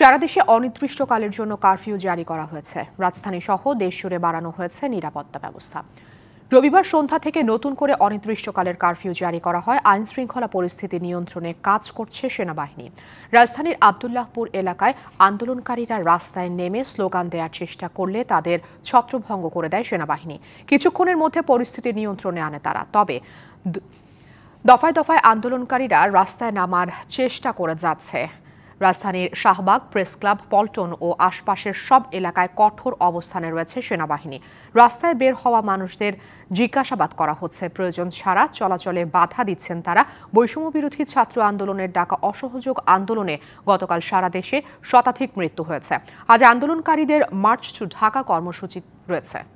সারা দেশে অনির্দিষ্টকালের জন্য কারফিউ জারি করা হয়েছে রাজধানী সহ দেশ জুড়ে বাড়ানো হয়েছে নিরাপত্তা ব্যবস্থা রবিবার সন্ধ্যা থেকে নতুন করে অনির্দিষ্টকালের কারফিউ জারি করা হয় আইন শৃঙ্খলা পরিস্থিতি নিয়ন্ত্রণে কাজ করছে সেনাবাহিনী রাজধানীর আবদুল্লাহপুর এলাকায় আন্দোলনকারীরা রাস্তায় নেমে স্লোগান দেওয়ার চেষ্টা করলে তাদের ছত্রভঙ্গ করে দেয় সেনাবাহিনী কিছুক্ষণের মধ্যে পরিস্থিতি নিয়ন্ত্রণে আনে তারা তবে দফায় দফায় আন্দোলনকারীরা রাস্তায় নামার চেষ্টা করে যাচ্ছে রাজধানীর শাহবাগ প্রেস ক্লাব পল্টন ও আশপাশের সব এলাকায় কঠোর অবস্থানে রয়েছে সেনাবাহিনী রাস্তায় বের হওয়া মানুষদের জিজ্ঞাসাবাদ করা হচ্ছে প্রয়োজন ছাড়া চলাচলে বাধা দিচ্ছেন তারা বৈষম্য বিরোধী ছাত্র আন্দোলনের ডাকা অসহযোগ আন্দোলনে গতকাল সারা দেশে শতাধিক মৃত্যু হয়েছে আজ আন্দোলনকারীদের মার্চ টু ঢাকা কর্মসূচি রয়েছে